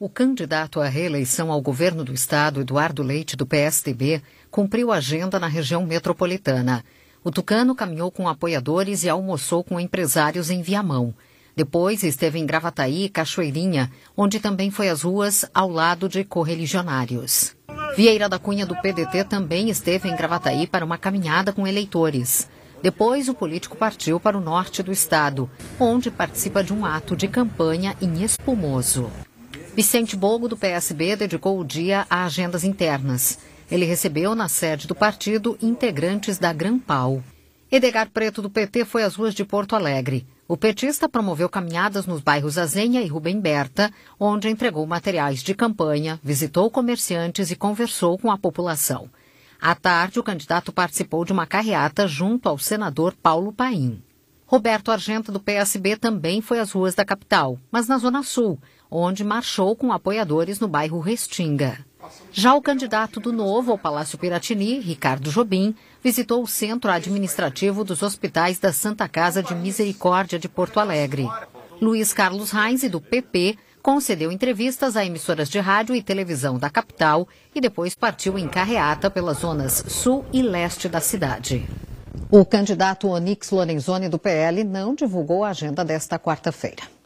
O candidato à reeleição ao governo do estado, Eduardo Leite, do PSDB, cumpriu agenda na região metropolitana. O tucano caminhou com apoiadores e almoçou com empresários em Viamão. Depois esteve em Gravataí e Cachoeirinha, onde também foi às ruas ao lado de correligionários. Vieira da Cunha, do PDT, também esteve em Gravataí para uma caminhada com eleitores. Depois, o político partiu para o norte do estado, onde participa de um ato de campanha em Espumoso. Vicente Bogo, do PSB, dedicou o dia a agendas internas. Ele recebeu na sede do partido integrantes da Grampal. Edgar Preto, do PT, foi às ruas de Porto Alegre. O petista promoveu caminhadas nos bairros Azenha e Rubem Berta, onde entregou materiais de campanha, visitou comerciantes e conversou com a população. À tarde, o candidato participou de uma carreata junto ao senador Paulo Paim. Roberto Argento, do PSB, também foi às ruas da capital, mas na Zona Sul onde marchou com apoiadores no bairro Restinga. Já o candidato do Novo ao Palácio Piratini, Ricardo Jobim, visitou o centro administrativo dos hospitais da Santa Casa de Misericórdia de Porto Alegre. Luiz Carlos Reis, do PP, concedeu entrevistas a emissoras de rádio e televisão da capital e depois partiu em carreata pelas zonas sul e leste da cidade. O candidato Onix Lorenzoni, do PL, não divulgou a agenda desta quarta-feira.